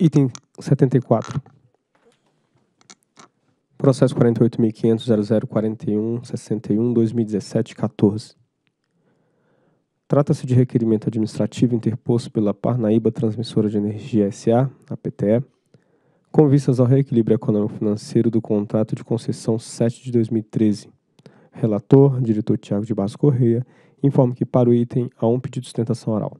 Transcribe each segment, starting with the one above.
Item 74. Processo 48.500.0041.61.2017.14. Trata-se de requerimento administrativo interposto pela Parnaíba Transmissora de Energia S.A., a PTE, com vistas ao reequilíbrio econômico-financeiro do contrato de concessão 7 de 2013. Relator, diretor Tiago de Barros Correia, informa que para o item há um pedido de sustentação oral.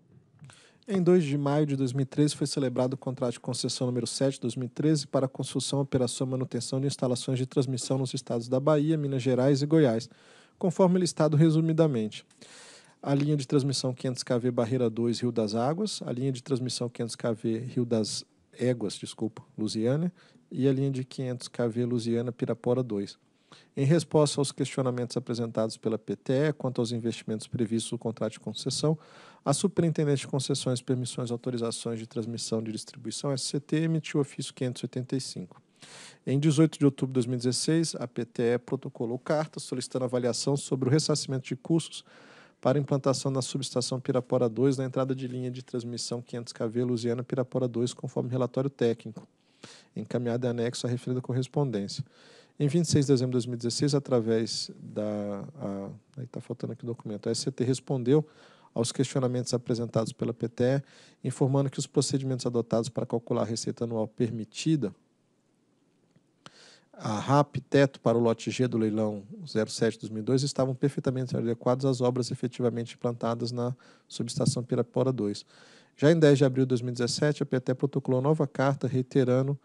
Em 2 de maio de 2013 foi celebrado o contrato de concessão número 7 de 2013 para a construção, operação e manutenção de instalações de transmissão nos estados da Bahia, Minas Gerais e Goiás, conforme listado resumidamente. A linha de transmissão 500 kV Barreira 2 Rio das Águas, a linha de transmissão 500 kV Rio das Éguas, desculpa, Lusiana, e a linha de 500 kV Lusiana Pirapora 2. Em resposta aos questionamentos apresentados pela PTE quanto aos investimentos previstos no contrato de concessão, a Superintendente de Concessões, Permissões e Autorizações de Transmissão de Distribuição, SCT, emitiu o ofício 585. Em 18 de outubro de 2016, a PTE protocolou carta solicitando avaliação sobre o ressarcimento de custos para implantação na subestação Pirapora 2 na entrada de linha de transmissão 500 kV Lusiana Pirapora 2, conforme relatório técnico, encaminhado em anexo à referida correspondência. Em 26 de dezembro de 2016, através da. A, aí está faltando aqui o documento. A SCT respondeu aos questionamentos apresentados pela PTE, informando que os procedimentos adotados para calcular a receita anual permitida, a RAP teto para o lote G do leilão 07-2002 estavam perfeitamente adequados às obras efetivamente implantadas na subestação Pirapora 2. Já em 10 de abril de 2017, a PT protocolou nova carta reiterando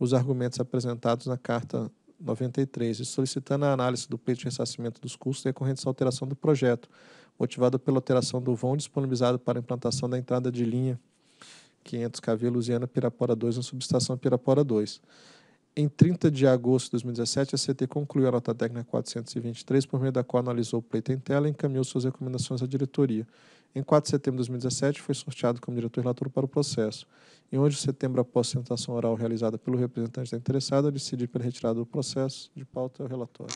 os argumentos apresentados na carta 93, solicitando a análise do pleito de ressarcimento dos custos decorrentes à alteração do projeto, motivado pela alteração do vão disponibilizado para implantação da entrada de linha 500 KV Luziana Pirapora 2 na subestação Pirapora 2. Em 30 de agosto de 2017, a CT concluiu a nota técnica 423, por meio da qual analisou o pleito em tela e encaminhou suas recomendações à diretoria. Em 4 de setembro de 2017, foi sorteado como diretor relator para o processo. Em 11 de setembro, após sentação oral realizada pelo representante da interessada, decidi pela retirada do processo de pauta o relatório.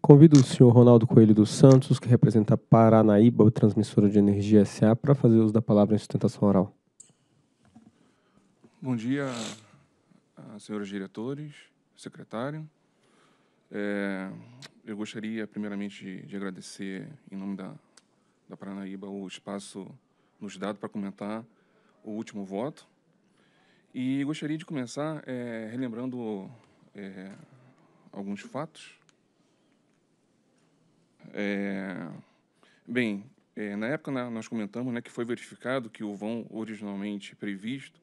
Convido o senhor Ronaldo Coelho dos Santos, que representa Paranaíba, transmissora de energia SA, para fazer uso da palavra em sustentação oral. Bom dia, senhores diretores, secretário. É, eu gostaria, primeiramente, de, de agradecer, em nome da, da Paranaíba, o espaço nos dado para comentar o último voto. E gostaria de começar é, relembrando é, alguns fatos. É, bem, é, na época nós comentamos né, que foi verificado que o vão originalmente previsto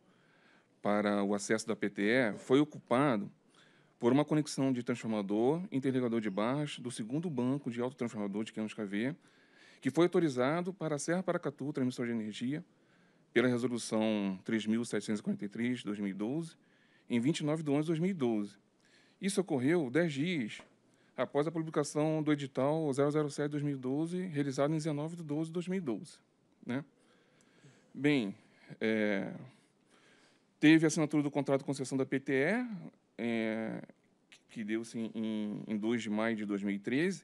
para o acesso da PTE foi ocupado por uma conexão de transformador interligador de barras do segundo banco de autotransformador de Campos KV, que foi autorizado para a Serra Paracatu Transmissão de Energia pela Resolução 3.743-2012, de em 29 de 11 de 2012. Isso ocorreu 10 dias após a publicação do edital 007-2012, realizado em 19 de 12 de 2012. Né? Bem, é, Teve a assinatura do contrato de concessão da PTE, é, que deu-se assim, em, em 2 de maio de 2013.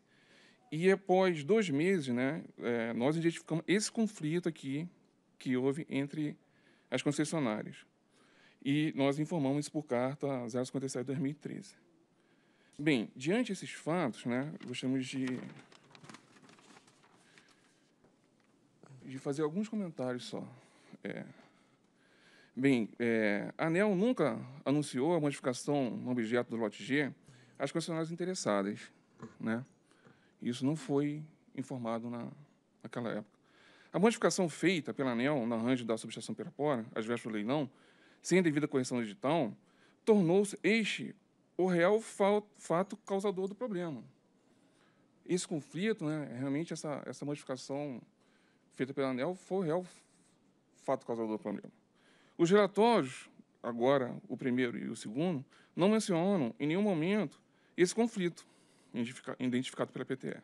E após dois meses, né, é, nós identificamos esse conflito aqui que houve entre as concessionárias. E nós informamos isso por carta 057 2013. Bem, diante desses fatos, né, gostamos de, de fazer alguns comentários só. É, Bem, é, a ANEL nunca anunciou a modificação no objeto do lote G às concessionárias interessadas. Né? Isso não foi informado na, naquela época. A modificação feita pela ANEL na range da subestação Pirapora, às vésperas do leilão, sem devida correção digital, tornou-se este o real fato causador do problema. Esse conflito, né, realmente essa, essa modificação feita pela ANEL foi o real fato causador do problema. Os relatórios, agora o primeiro e o segundo, não mencionam em nenhum momento esse conflito identificado pela PTE.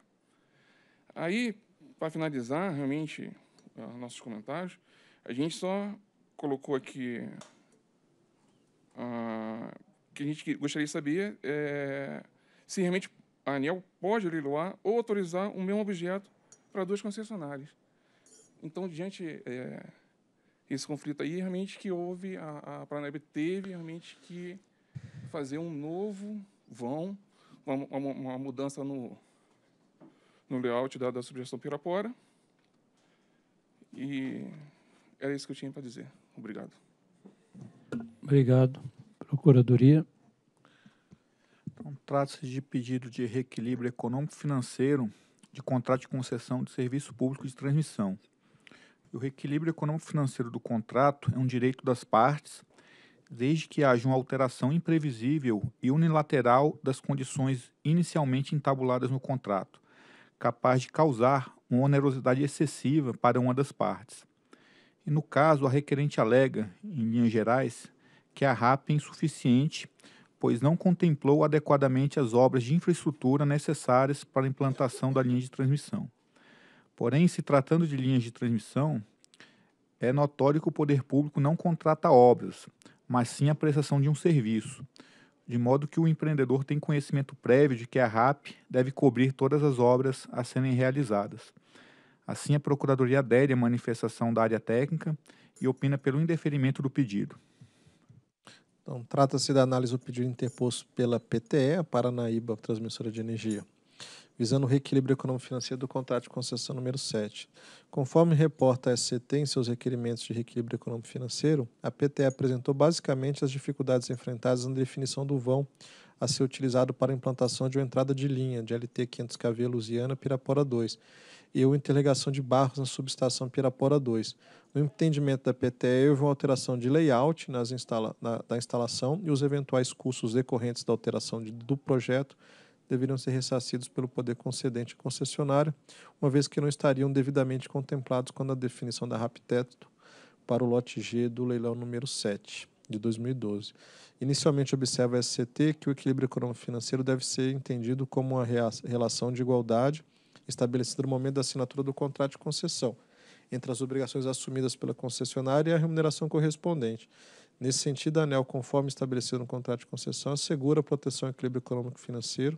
Aí, para finalizar realmente ah, nossos comentários, a gente só colocou aqui ah, que a gente gostaria de saber é, se realmente a ANEL pode leiloar ou autorizar o mesmo objeto para duas concessionárias. Então, diante é, esse conflito aí realmente que houve a, a Planeb teve realmente que fazer um novo vão uma, uma, uma mudança no no layout da, da sugestão Pirapora e era isso que eu tinha para dizer obrigado obrigado procuradoria então, trata-se de pedido de reequilíbrio econômico-financeiro de contrato de concessão de serviço público de transmissão o reequilíbrio econômico-financeiro do contrato é um direito das partes, desde que haja uma alteração imprevisível e unilateral das condições inicialmente entabuladas no contrato, capaz de causar uma onerosidade excessiva para uma das partes. E no caso, a requerente alega, em linhas gerais, que a RAP é insuficiente, pois não contemplou adequadamente as obras de infraestrutura necessárias para a implantação da linha de transmissão. Porém, se tratando de linhas de transmissão, é notório que o poder público não contrata obras, mas sim a prestação de um serviço, de modo que o empreendedor tem conhecimento prévio de que a RAP deve cobrir todas as obras a serem realizadas. Assim, a Procuradoria adere à manifestação da área técnica e opina pelo indeferimento do pedido. Então, trata-se da análise do pedido interposto pela PTE, a Paranaíba Transmissora de Energia visando o reequilíbrio econômico-financeiro do contrato de concessão número 7. Conforme reporta a SCT em seus requerimentos de reequilíbrio econômico-financeiro, a PTE apresentou basicamente as dificuldades enfrentadas na definição do vão a ser utilizado para a implantação de uma entrada de linha de LT 500KV Lusiana Pirapora 2 e a interligação de barros na subestação Pirapora 2. No entendimento da PTE, houve uma alteração de layout nas instala na, da instalação e os eventuais custos decorrentes da alteração de, do projeto deveriam ser ressarcidos pelo poder concedente e concessionário, uma vez que não estariam devidamente contemplados quando a definição da RAPTETO para o lote G do leilão número 7 de 2012. Inicialmente observa a SCT que o equilíbrio econômico-financeiro deve ser entendido como uma relação de igualdade estabelecida no momento da assinatura do contrato de concessão, entre as obrigações assumidas pela concessionária e a remuneração correspondente, Nesse sentido, a ANEL, conforme estabelecido no contrato de concessão, assegura a proteção ao equilíbrio econômico financeiro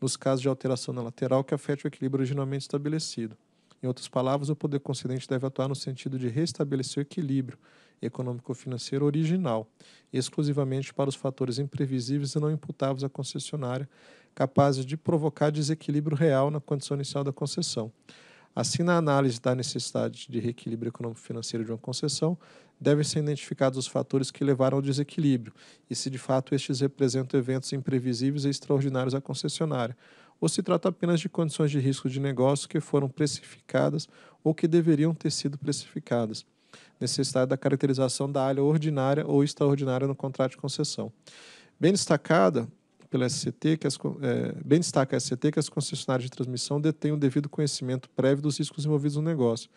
nos casos de alteração na lateral que afete o equilíbrio originalmente estabelecido. Em outras palavras, o poder concedente deve atuar no sentido de restabelecer o equilíbrio econômico-financeiro original, exclusivamente para os fatores imprevisíveis e não imputáveis à concessionária, capazes de provocar desequilíbrio real na condição inicial da concessão. Assim, na análise da necessidade de reequilíbrio econômico-financeiro de uma concessão, devem ser identificados os fatores que levaram ao desequilíbrio e se de fato estes representam eventos imprevisíveis e extraordinários à concessionária, ou se trata apenas de condições de risco de negócio que foram precificadas ou que deveriam ter sido precificadas. Necessidade da caracterização da área ordinária ou extraordinária no contrato de concessão. Bem destacada pela SCT, que as, é, bem destaca a SCT que as concessionárias de transmissão detêm o devido conhecimento prévio dos riscos envolvidos no negócio.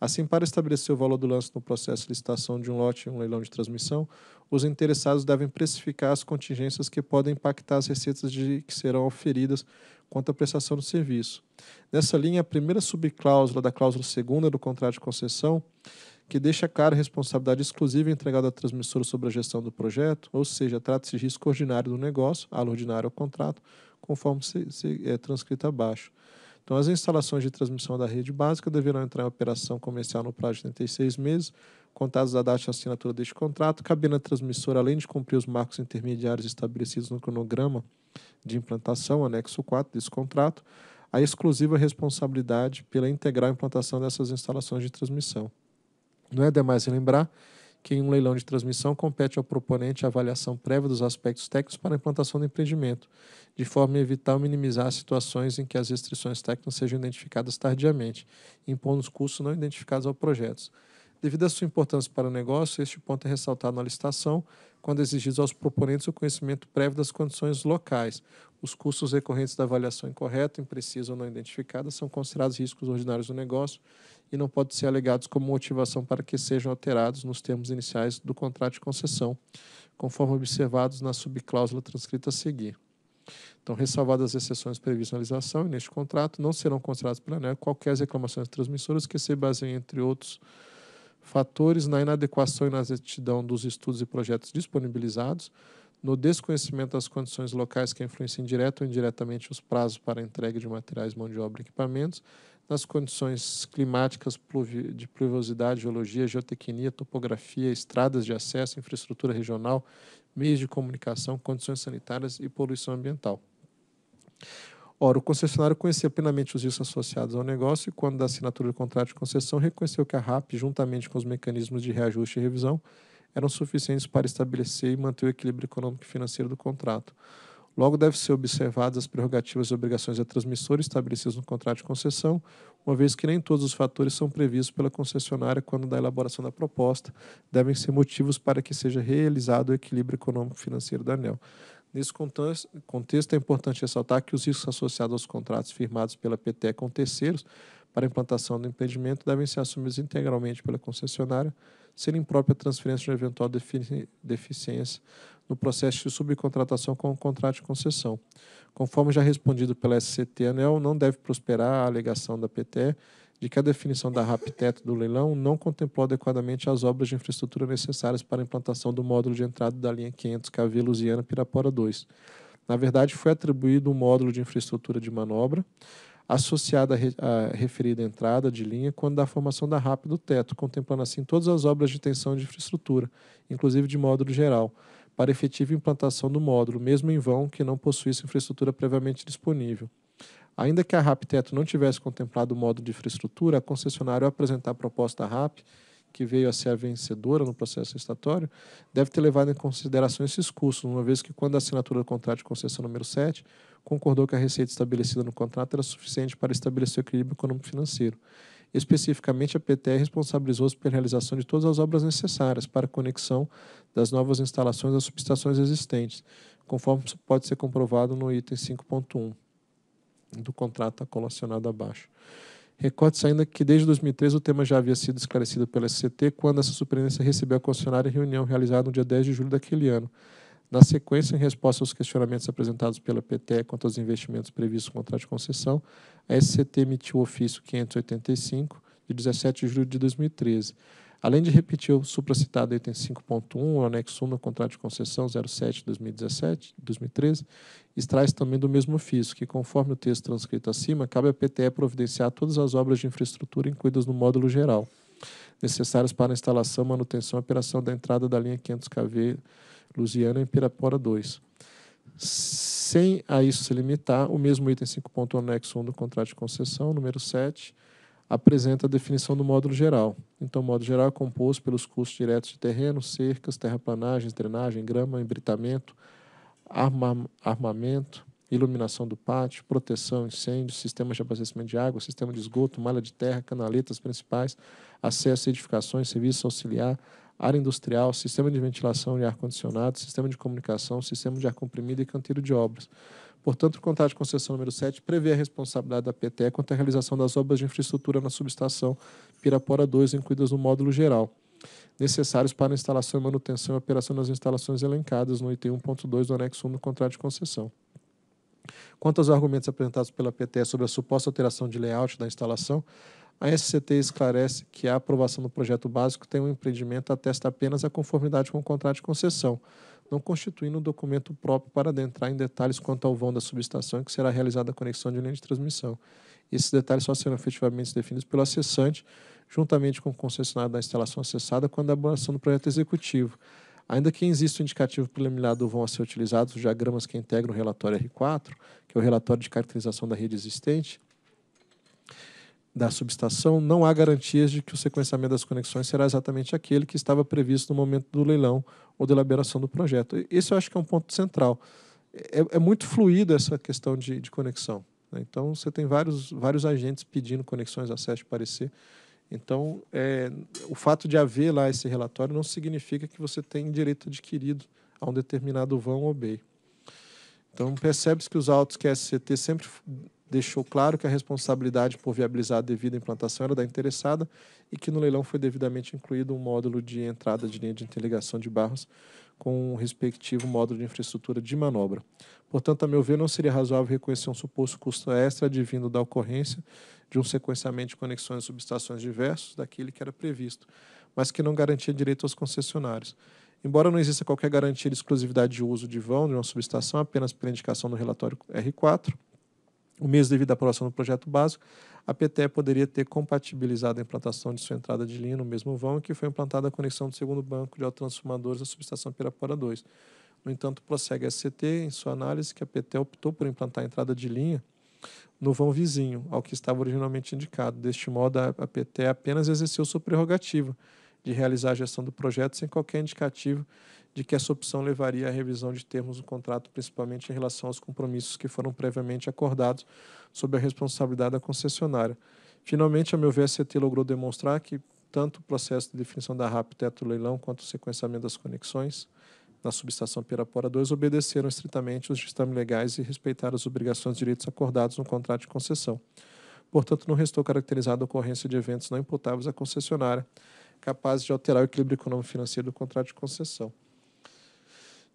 Assim, para estabelecer o valor do lance no processo de licitação de um lote e um leilão de transmissão, os interessados devem precificar as contingências que podem impactar as receitas de, que serão oferidas quanto à prestação do serviço. Nessa linha, a primeira subcláusula da cláusula segunda do contrato de concessão que deixa clara a responsabilidade exclusiva entregada à transmissora sobre a gestão do projeto, ou seja, trata-se de risco ordinário do negócio, alo ordinário ao contrato, conforme se, se é transcrito abaixo. Então, as instalações de transmissão da rede básica deverão entrar em operação comercial no prazo de 36 meses, contados da data de assinatura deste contrato, cabendo à transmissora, além de cumprir os marcos intermediários estabelecidos no cronograma de implantação, anexo 4 desse contrato, a exclusiva responsabilidade pela integral implantação dessas instalações de transmissão. Não é demais lembrar que em um leilão de transmissão compete ao proponente a avaliação prévia dos aspectos técnicos para a implantação do empreendimento, de forma a evitar ou minimizar situações em que as restrições técnicas sejam identificadas tardiamente, impondo os custos não identificados ao projeto. Devido à sua importância para o negócio, este ponto é ressaltado na licitação, quando exigidos aos proponentes o conhecimento prévio das condições locais. Os custos recorrentes da avaliação incorreta, imprecisa ou não identificada são considerados riscos ordinários do negócio e não podem ser alegados como motivação para que sejam alterados nos termos iniciais do contrato de concessão, conforme observados na subcláusula transcrita a seguir. Então, ressalvadas as exceções previstas na legislação e neste contrato, não serão consideradas pela ANEL qualquer reclamações transmissoras que se baseiem, entre outros fatores, na inadequação e na exatidão dos estudos e projetos disponibilizados, no desconhecimento das condições locais que influenciam direta ou indiretamente os prazos para a entrega de materiais, mão de obra e equipamentos, nas condições climáticas de pluviosidade, geologia, geotecnia, topografia, estradas de acesso, infraestrutura regional, meios de comunicação, condições sanitárias e poluição ambiental. Ora, o concessionário conhecia plenamente os riscos associados ao negócio e, quando da assinatura do contrato de concessão, reconheceu que a RAP, juntamente com os mecanismos de reajuste e revisão, eram suficientes para estabelecer e manter o equilíbrio econômico e financeiro do contrato. Logo, deve ser observadas as prerrogativas e obrigações da transmissora estabelecidas no contrato de concessão, uma vez que nem todos os fatores são previstos pela concessionária quando da elaboração da proposta, devem ser motivos para que seja realizado o equilíbrio econômico-financeiro da ANEL. Nesse contexto, é importante ressaltar que os riscos associados aos contratos firmados pela PTE com terceiros para implantação do empreendimento devem ser assumidos integralmente pela concessionária, sendo imprópria a transferência de uma eventual defici deficiência no processo de subcontratação com o contrato de concessão. Conforme já respondido pela SCT ANEL, não deve prosperar a alegação da PT de que a definição da RAP teto do leilão não contemplou adequadamente as obras de infraestrutura necessárias para a implantação do módulo de entrada da linha 500 KV Lusiana-Pirapora 2. Na verdade, foi atribuído um módulo de infraestrutura de manobra associada à referida entrada de linha quando da formação da RAP do teto, contemplando assim todas as obras de tensão de infraestrutura, inclusive de módulo geral, para efetiva implantação do módulo, mesmo em vão que não possuísse infraestrutura previamente disponível. Ainda que a RAP Teto não tivesse contemplado o módulo de infraestrutura, a concessionária, ao apresentar a proposta à RAP, que veio a ser a vencedora no processo estatório, deve ter levado em consideração esses custos, uma vez que, quando a assinatura do contrato de concessão número 7, concordou que a receita estabelecida no contrato era suficiente para estabelecer o equilíbrio econômico-financeiro. Especificamente, a PTE responsabilizou-se pela realização de todas as obras necessárias para a conexão das novas instalações às subestações existentes, conforme pode ser comprovado no item 5.1 do contrato colacionado abaixo. Recorde se ainda que desde 2013 o tema já havia sido esclarecido pela SCT quando essa superintendência recebeu a concessionária em reunião realizada no dia 10 de julho daquele ano. Na sequência, em resposta aos questionamentos apresentados pela PT quanto aos investimentos previstos no contrato de concessão, a SCT emitiu o ofício 585, de 17 de julho de 2013. Além de repetir o supracitado item 5.1, anexo 1 do contrato de concessão 07 2017, 2013, extrai também do mesmo ofício, que conforme o texto transcrito acima, cabe à PTE providenciar todas as obras de infraestrutura incluídas no módulo geral, necessárias para a instalação, manutenção e operação da entrada da linha 500 kV Lusiana e Pirapora 2. Sem a isso se limitar, o mesmo item 5.1 anexo 1 do contrato de concessão, número 7, apresenta a definição do módulo geral. Então, o módulo geral é composto pelos custos diretos de terreno, cercas, terraplanagem, drenagem, grama, embritamento, arma, armamento, iluminação do pátio, proteção, incêndio, sistema de abastecimento de água, sistema de esgoto, malha de terra, canaletas principais, acesso a edificações, serviço auxiliar, área industrial, sistema de ventilação e ar-condicionado, sistema de comunicação, sistema de ar comprimido e canteiro de obras. Portanto, o contrato de concessão número 7 prevê a responsabilidade da PT quanto à realização das obras de infraestrutura na subestação Pirapora 2, incluídas no módulo geral, necessários para a instalação e manutenção e operação das instalações elencadas no item 1.2 do anexo 1 do contrato de concessão. Quanto aos argumentos apresentados pela PT sobre a suposta alteração de layout da instalação, a SCT esclarece que a aprovação do projeto básico tem um empreendimento atesta apenas a conformidade com o contrato de concessão, não constituindo um documento próprio para adentrar em detalhes quanto ao vão da subestação que será realizada a conexão de linha de transmissão. Esses detalhes só serão efetivamente definidos pelo acessante, juntamente com o concessionário da instalação acessada, quando a elaboração do projeto executivo. Ainda que exista o um indicativo preliminar do vão a ser utilizado, os diagramas que integram o relatório R4, que é o relatório de caracterização da rede existente, da subestação, não há garantias de que o sequenciamento das conexões será exatamente aquele que estava previsto no momento do leilão ou da elaboração do projeto. Esse eu acho que é um ponto central. É, é muito fluida essa questão de, de conexão. Né? Então, você tem vários, vários agentes pedindo conexões, acesso e parecer. Então, é, o fato de haver lá esse relatório não significa que você tem direito adquirido a um determinado vão ou bem. Então, percebe-se que os autos que a SCT sempre deixou claro que a responsabilidade por viabilizar a devida implantação era da interessada e que no leilão foi devidamente incluído um módulo de entrada de linha de interligação de barros com o respectivo módulo de infraestrutura de manobra. Portanto, a meu ver, não seria razoável reconhecer um suposto custo extra advindo da ocorrência de um sequenciamento de conexões e subestações diversos daquele que era previsto, mas que não garantia direito aos concessionários. Embora não exista qualquer garantia de exclusividade de uso de vão de uma subestação apenas pela indicação do relatório R4, o mês devido à aprovação do projeto básico, a PTE poderia ter compatibilizado a implantação de sua entrada de linha no mesmo vão em que foi implantada a conexão do segundo banco de autotransformadores da subestação Pirapora 2. No entanto, prossegue a SCT em sua análise que a PTE optou por implantar a entrada de linha no vão vizinho, ao que estava originalmente indicado. Deste modo, a PTE apenas exerceu sua prerrogativa, de realizar a gestão do projeto sem qualquer indicativo de que essa opção levaria à revisão de termos do contrato, principalmente em relação aos compromissos que foram previamente acordados sob a responsabilidade da concessionária. Finalmente, a meu ver, a CT logrou demonstrar que tanto o processo de definição da RAP teto leilão quanto o sequenciamento das conexões na subestação Pirapora 2 obedeceram estritamente os ditames legais e respeitaram as obrigações e direitos acordados no contrato de concessão. Portanto, não restou caracterizada a ocorrência de eventos não imputáveis à concessionária, capazes de alterar o equilíbrio econômico-financeiro do contrato de concessão.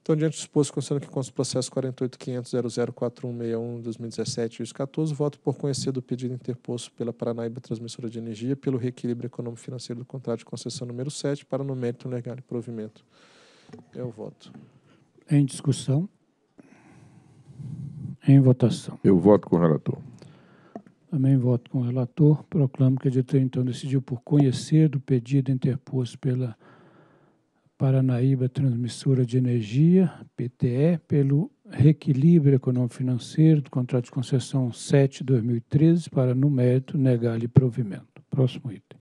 Então, diante do exposto, considerando que consta o processo 48.500.004161-2017 os 14, voto por conhecer do pedido interposto pela Paranaíba Transmissora de Energia pelo reequilíbrio econômico-financeiro do contrato de concessão número 7 para no mérito legal e provimento. É o voto. Em discussão? Em votação. Eu voto com o relator. Amém. Voto com o relator. Proclamo que a diretoria então decidiu por conhecer do pedido interposto pela Paranaíba Transmissora de Energia, PTE, pelo reequilíbrio econômico-financeiro do contrato de concessão 7-2013 para, no mérito, negar-lhe provimento. Próximo item.